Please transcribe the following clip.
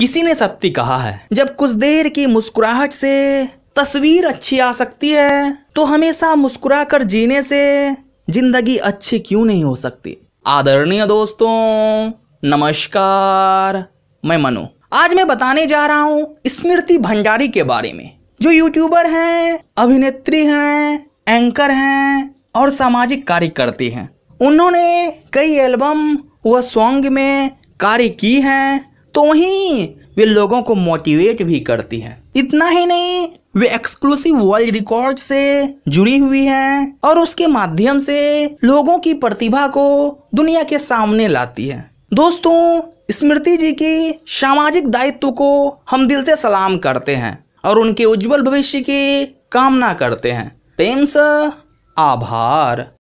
किसी ने सत्य कहा है जब कुछ देर की मुस्कुराहट से तस्वीर अच्छी आ सकती है तो हमेशा मुस्कुरा कर जीने से जिंदगी अच्छी क्यों नहीं हो सकती आदरणीय दोस्तों नमस्कार मैं मनु आज मैं बताने जा रहा हूँ स्मृति भंडारी के बारे में जो यूट्यूबर हैं अभिनेत्री हैं एंकर हैं और सामाजिक कार्य करती हैं उन्होंने कई एल्बम व सॉन्ग में कार्य की हैं तो ही वे लोगों को मोटिवेट भी करती हैं इतना ही नहीं वे एक्सक्लूसिव वर्ल्ड रिकॉर्ड से जुड़ी हुई हैं और उसके माध्यम से लोगों की प्रतिभा को दुनिया के सामने लाती है दोस्तों स्मृति जी की सामाजिक दायित्व को हम दिल से सलाम करते हैं और उनके उज्जवल भविष्य की कामना करते हैं प्रेम से आभार